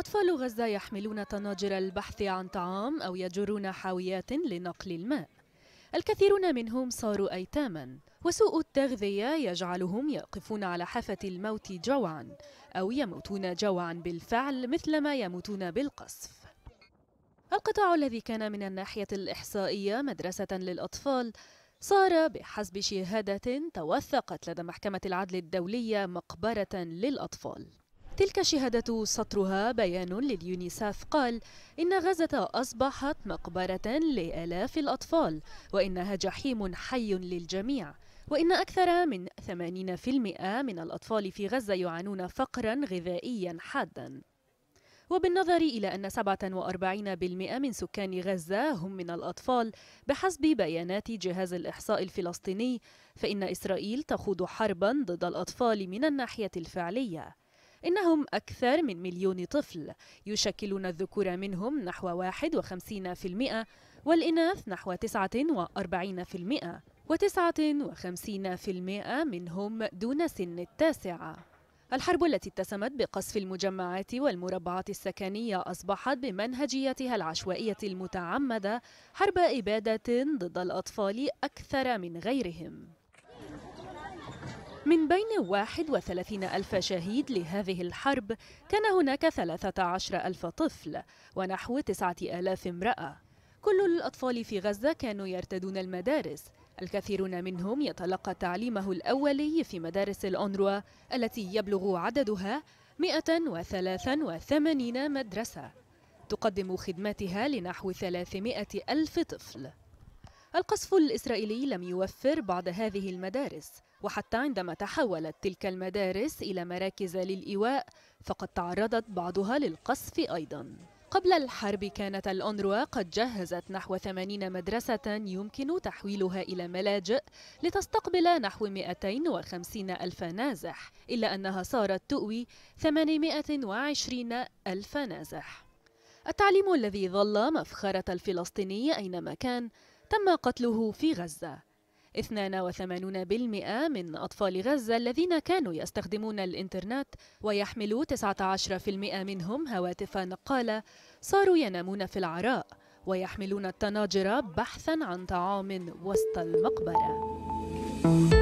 أطفال غزة يحملون طناجر البحث عن طعام أو يجرون حاويات لنقل الماء الكثيرون منهم صاروا أيتاما وسوء التغذية يجعلهم يقفون على حافة الموت جوعا أو يموتون جوعا بالفعل مثلما يموتون بالقصف القطاع الذي كان من الناحية الإحصائية مدرسة للأطفال صار بحسب شهادة توثقت لدى محكمة العدل الدولية مقبرة للأطفال تلك الشهادة سطرها بيان لليونيساف قال إن غزة أصبحت مقبرة لآلاف الأطفال وإنها جحيم حي للجميع وإن أكثر من 80% من الأطفال في غزة يعانون فقرا غذائيا حادا وبالنظر إلى أن 47% من سكان غزة هم من الأطفال بحسب بيانات جهاز الإحصاء الفلسطيني فإن إسرائيل تخوض حربا ضد الأطفال من الناحية الفعلية إنهم أكثر من مليون طفل يشكلون الذكور منهم نحو 51% والإناث نحو 49% و59% منهم دون سن التاسعة الحرب التي اتسمت بقصف المجمعات والمربعات السكنية أصبحت بمنهجيتها العشوائية المتعمدة حرب إبادة ضد الأطفال أكثر من غيرهم من بين 31 ألف شهيد لهذه الحرب كان هناك 13 ألف طفل ونحو 9000 امرأة كل الأطفال في غزة كانوا يرتدون المدارس الكثيرون منهم يتلقى تعليمه الأولي في مدارس الأنروا التي يبلغ عددها 183 مدرسة تقدم خدماتها لنحو 300 ألف طفل القصف الإسرائيلي لم يوفر بعض هذه المدارس وحتى عندما تحولت تلك المدارس إلى مراكز للإيواء فقد تعرضت بعضها للقصف أيضاً قبل الحرب كانت الأونروا قد جهزت نحو 80 مدرسة يمكن تحويلها إلى ملاجئ لتستقبل نحو 250 ألف نازح إلا أنها صارت تؤوي 820 ألف نازح التعليم الذي ظل مفخرة الفلسطيني أينما كان تم قتله في غزة 82% من أطفال غزة الذين كانوا يستخدمون الإنترنت ويحمل 19% منهم هواتف نقالة صاروا ينامون في العراء ويحملون الطناجر بحثا عن طعام وسط المقبره